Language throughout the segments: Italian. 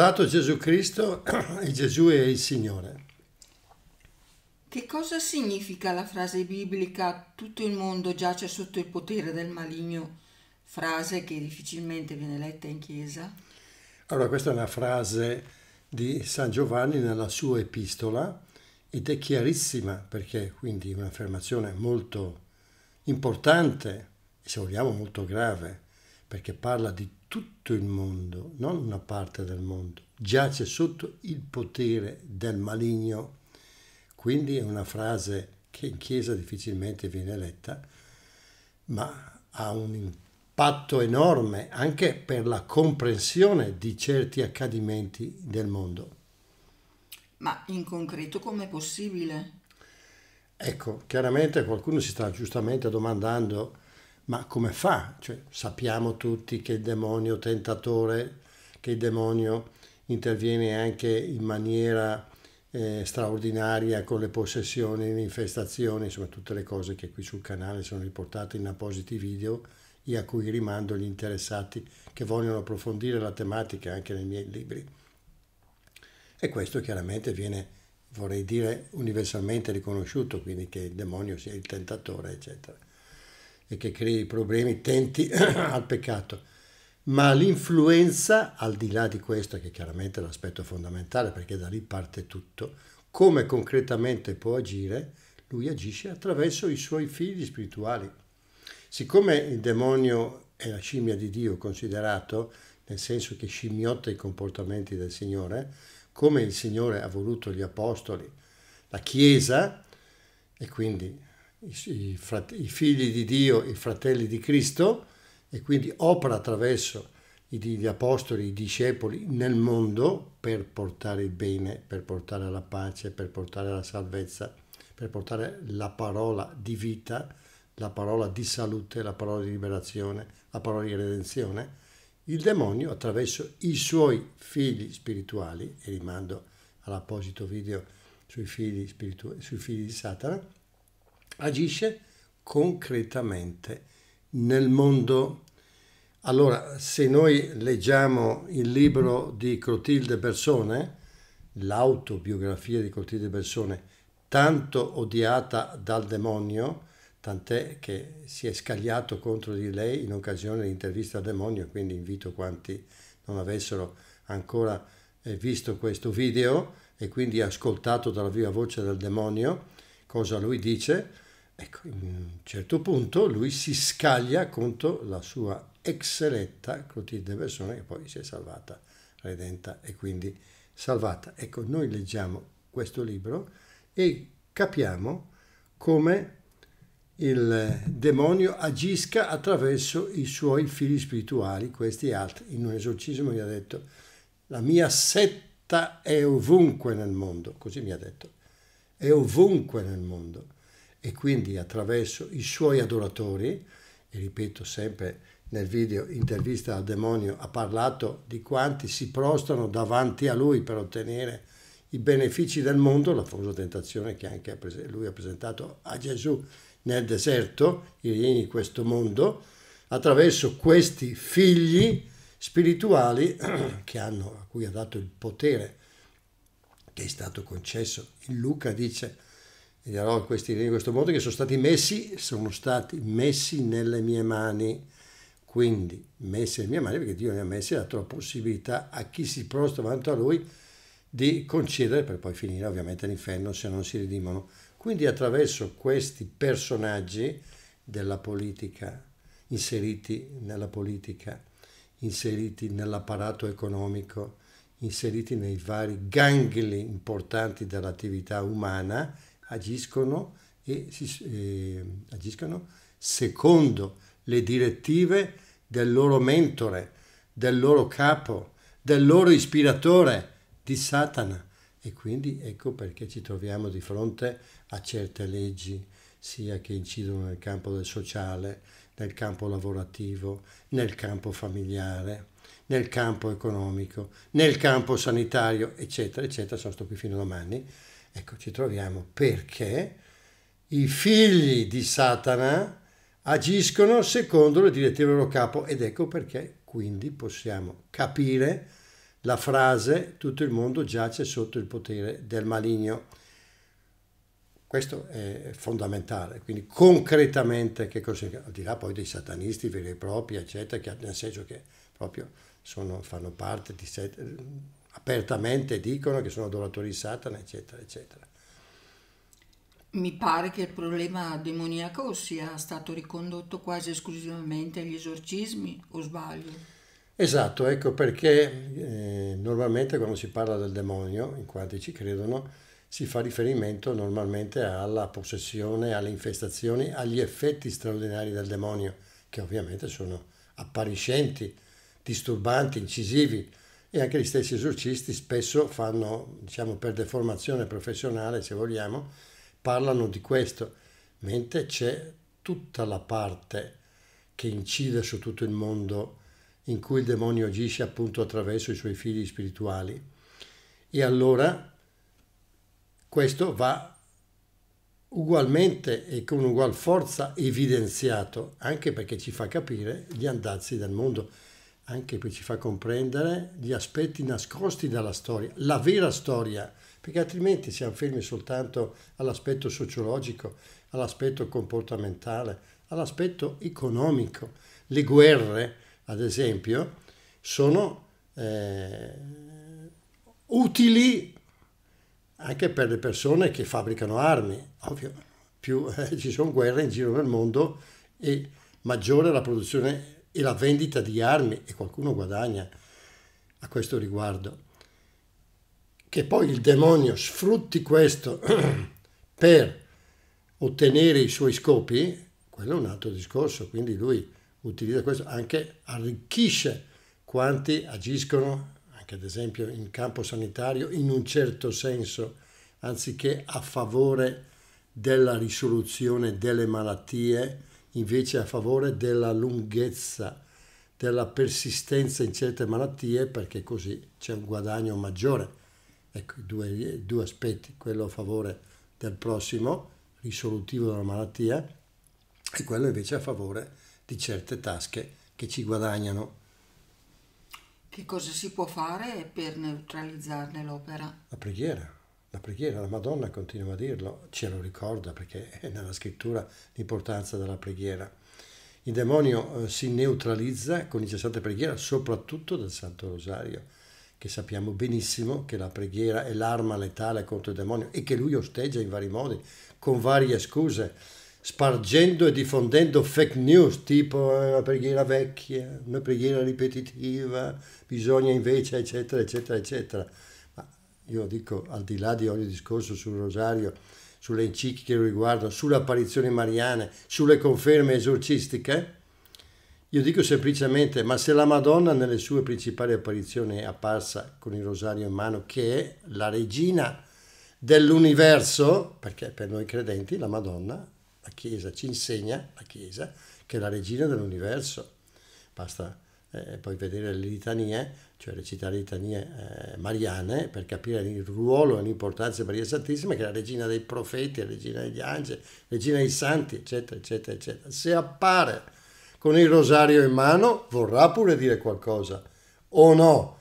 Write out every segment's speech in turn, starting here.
Lodato Gesù Cristo e Gesù è il Signore. Che cosa significa la frase biblica tutto il mondo giace sotto il potere del maligno? Frase che difficilmente viene letta in chiesa. Allora, questa è una frase di San Giovanni nella sua epistola ed è chiarissima perché quindi un'affermazione molto importante se vogliamo molto grave perché parla di tutto il mondo, non una parte del mondo, giace sotto il potere del maligno. Quindi è una frase che in chiesa difficilmente viene letta, ma ha un impatto enorme anche per la comprensione di certi accadimenti del mondo. Ma in concreto com'è possibile? Ecco, chiaramente qualcuno si sta giustamente domandando ma come fa? Cioè, sappiamo tutti che il demonio tentatore, che il demonio interviene anche in maniera eh, straordinaria con le possessioni, le infestazioni, insomma tutte le cose che qui sul canale sono riportate in appositi video e a cui rimando gli interessati che vogliono approfondire la tematica anche nei miei libri. E questo chiaramente viene, vorrei dire, universalmente riconosciuto, quindi che il demonio sia il tentatore, eccetera e che crei problemi tenti al peccato. Ma l'influenza, al di là di questo, che chiaramente è l'aspetto fondamentale perché da lì parte tutto, come concretamente può agire, lui agisce attraverso i suoi figli spirituali. Siccome il demonio è la scimmia di Dio considerato, nel senso che scimmiotta i comportamenti del Signore, come il Signore ha voluto gli apostoli, la Chiesa, e quindi i, frate, i figli di Dio, i fratelli di Cristo, e quindi opera attraverso gli apostoli, i discepoli nel mondo per portare il bene, per portare la pace, per portare la salvezza, per portare la parola di vita, la parola di salute, la parola di liberazione, la parola di redenzione. Il demonio attraverso i suoi figli spirituali, e rimando all'apposito video sui figli, sui figli di Satana, agisce concretamente nel mondo. Allora, se noi leggiamo il libro di Clotilde Persone, l'autobiografia di Clotilde Persone, tanto odiata dal demonio, tant'è che si è scagliato contro di lei in occasione dell'intervista al demonio, quindi invito quanti non avessero ancora eh, visto questo video e quindi ascoltato dalla viva voce del demonio cosa lui dice, Ecco, a un certo punto lui si scaglia contro la sua ex eletta Clotilde Persone che poi si è salvata, redenta e quindi salvata. Ecco, noi leggiamo questo libro e capiamo come il demonio agisca attraverso i suoi figli spirituali, questi altri. In un esorcismo mi ha detto, la mia setta è ovunque nel mondo, così mi ha detto, è ovunque nel mondo e quindi attraverso i suoi adoratori, e ripeto sempre nel video intervista al demonio, ha parlato di quanti si prostrano davanti a lui per ottenere i benefici del mondo, la famosa tentazione che anche lui ha presentato a Gesù nel deserto, i regni di questo mondo, attraverso questi figli spirituali hanno, a cui ha dato il potere che è stato concesso. Luca dice gli darò questi in questo modo che sono stati messi, sono stati messi nelle mie mani. Quindi messi nelle mie mani perché Dio ne ha messi dato la possibilità a chi si prostra davanti a lui di concedere per poi finire ovviamente all'inferno se non si redimono. Quindi attraverso questi personaggi della politica, inseriti nella politica, inseriti nell'apparato economico, inseriti nei vari gangli importanti dell'attività umana, agiscono, e si, eh, agiscono secondo le direttive del loro mentore, del loro capo, del loro ispiratore, di Satana. E quindi ecco perché ci troviamo di fronte a certe leggi, sia che incidono nel campo del sociale, nel campo lavorativo, nel campo familiare, nel campo economico, nel campo sanitario, eccetera, eccetera. Sono stato qui fino a domani. Ecco, ci troviamo perché i figli di Satana agiscono secondo le direttive del loro capo ed ecco perché quindi possiamo capire la frase tutto il mondo giace sotto il potere del maligno. Questo è fondamentale, quindi concretamente che cosa al di là poi dei satanisti veri e propri, eccetera, che nel senso che proprio sono, fanno parte di set, apertamente dicono che sono adoratori di Satana, eccetera, eccetera. Mi pare che il problema demoniaco sia stato ricondotto quasi esclusivamente agli esorcismi, o sbaglio? Esatto, ecco perché eh, normalmente quando si parla del demonio, in quanti ci credono, si fa riferimento normalmente alla possessione, alle infestazioni, agli effetti straordinari del demonio, che ovviamente sono appariscenti, disturbanti, incisivi, e anche gli stessi esorcisti spesso fanno, diciamo per deformazione professionale se vogliamo, parlano di questo, mentre c'è tutta la parte che incide su tutto il mondo in cui il demonio agisce appunto attraverso i suoi figli spirituali. E allora questo va ugualmente e con ugual forza evidenziato, anche perché ci fa capire gli andazzi del mondo anche per ci fa comprendere gli aspetti nascosti dalla storia, la vera storia, perché altrimenti siamo fermi soltanto all'aspetto sociologico, all'aspetto comportamentale, all'aspetto economico. Le guerre, ad esempio, sono eh, utili anche per le persone che fabbricano armi. Ovvio, più eh, ci sono guerre in giro nel mondo e maggiore la produzione e la vendita di armi, e qualcuno guadagna a questo riguardo, che poi il demonio sfrutti questo per ottenere i suoi scopi, quello è un altro discorso, quindi lui utilizza questo, anche arricchisce quanti agiscono, anche ad esempio in campo sanitario, in un certo senso, anziché a favore della risoluzione delle malattie, invece a favore della lunghezza, della persistenza in certe malattie, perché così c'è un guadagno maggiore. Ecco, due, due aspetti, quello a favore del prossimo, risolutivo della malattia, e quello invece a favore di certe tasche che ci guadagnano. Che cosa si può fare per neutralizzarne l'opera? La preghiera la preghiera, la Madonna continua a dirlo, ce lo ricorda perché è nella scrittura l'importanza della preghiera. Il demonio eh, si neutralizza con l'incessante preghiera, soprattutto del Santo Rosario, che sappiamo benissimo che la preghiera è l'arma letale contro il demonio e che lui osteggia in vari modi, con varie scuse, spargendo e diffondendo fake news tipo una eh, preghiera vecchia, una preghiera ripetitiva, bisogna invece, eccetera, eccetera, eccetera io dico al di là di ogni discorso sul rosario, sulle encicliche che lo riguardano, sulle apparizioni mariane, sulle conferme esorcistiche, io dico semplicemente, ma se la Madonna nelle sue principali apparizioni è apparsa con il rosario in mano, che è la regina dell'universo, perché per noi credenti la Madonna, la Chiesa ci insegna, la Chiesa, che è la regina dell'universo. Basta eh, poi vedere le litanie, cioè le città litanie eh, mariane, per capire il ruolo e l'importanza di Maria Santissima, che è la regina dei profeti, la regina degli angeli, regina dei santi, eccetera, eccetera, eccetera. Se appare con il rosario in mano, vorrà pure dire qualcosa, o no?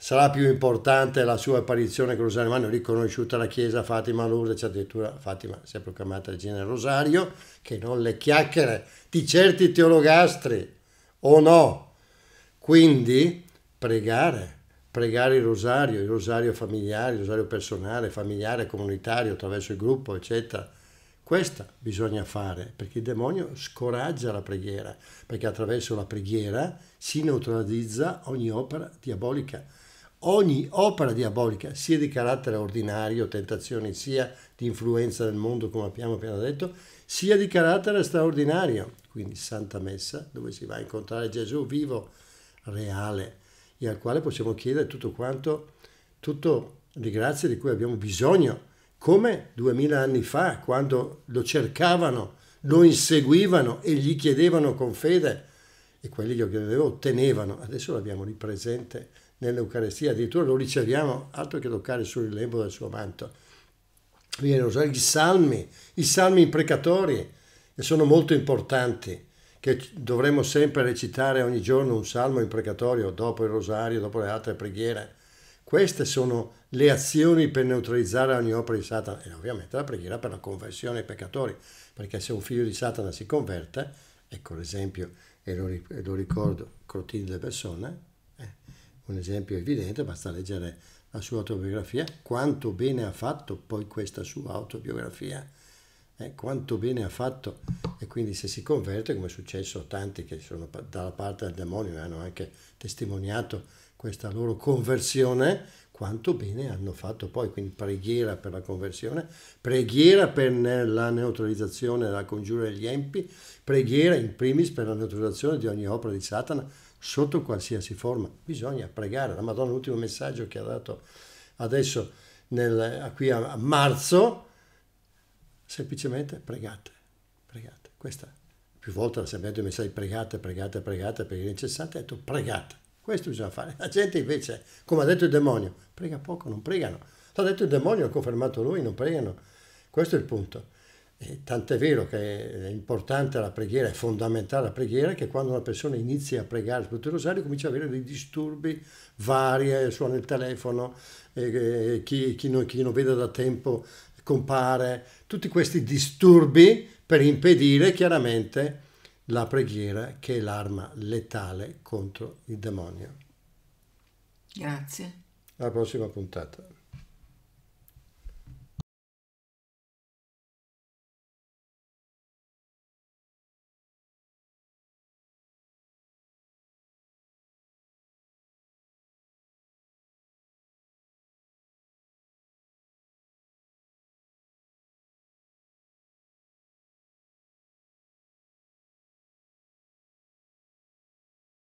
Sarà più importante la sua apparizione con il rosario in mano, riconosciuta la Chiesa, Fatima, Lourdes, cioè addirittura Fatima si è proclamata regina del rosario, che non le chiacchiere di certi teologastri, o no? Quindi pregare, pregare il rosario, il rosario familiare, il rosario personale, familiare, comunitario, attraverso il gruppo, eccetera. Questa bisogna fare, perché il demonio scoraggia la preghiera, perché attraverso la preghiera si neutralizza ogni opera diabolica. Ogni opera diabolica, sia di carattere ordinario, tentazioni, sia di influenza del mondo, come abbiamo appena detto, sia di carattere straordinario, quindi Santa Messa, dove si va a incontrare Gesù vivo, reale, e al quale possiamo chiedere tutto quanto, tutto le grazie di cui abbiamo bisogno, come duemila anni fa, quando lo cercavano, lo inseguivano e gli chiedevano con fede e quelli che lo chiedevano ottenevano. Adesso l'abbiamo lì presente nell'Eucarestia, addirittura lo riceviamo, altro che toccare sul lembo del suo manto. a usare i salmi, i salmi imprecatori, che sono molto importanti che dovremmo sempre recitare ogni giorno un salmo imprecatorio dopo il rosario, dopo le altre preghiere. Queste sono le azioni per neutralizzare ogni opera di Satana e ovviamente la preghiera per la conversione ai peccatori, perché se un figlio di Satana si converte, ecco l'esempio, e lo, ricordo, Clotilde Persone, eh, un esempio evidente, basta leggere la sua autobiografia, quanto bene ha fatto poi questa sua autobiografia eh, quanto bene ha fatto e quindi se si converte, come è successo a tanti che sono dalla parte del demonio e hanno anche testimoniato questa loro conversione, quanto bene hanno fatto poi, quindi preghiera per la conversione, preghiera per la neutralizzazione della congiura degli empi, preghiera in primis per la neutralizzazione di ogni opera di Satana sotto qualsiasi forma. Bisogna pregare. La Madonna, l'ultimo messaggio che ha dato adesso nel, qui a, a marzo, semplicemente pregate, pregate. Questa più volte la inviato i messaggi pregate, pregate, pregate, perché è incessante, ha detto pregate. Questo bisogna fare. La gente invece, come ha detto il demonio, prega poco, non pregano. L'ha detto il demonio, ha confermato lui, non pregano. Questo è il punto. E tant'è vero che è importante la preghiera, è fondamentale la preghiera, che quando una persona inizia a pregare tutto il rosario comincia ad avere dei disturbi vari, eh, suona il telefono, eh, eh, chi, chi, non, chi, non, vede da tempo compare, tutti questi disturbi per impedire chiaramente la preghiera che è l'arma letale contro il demonio. Grazie. Alla prossima puntata.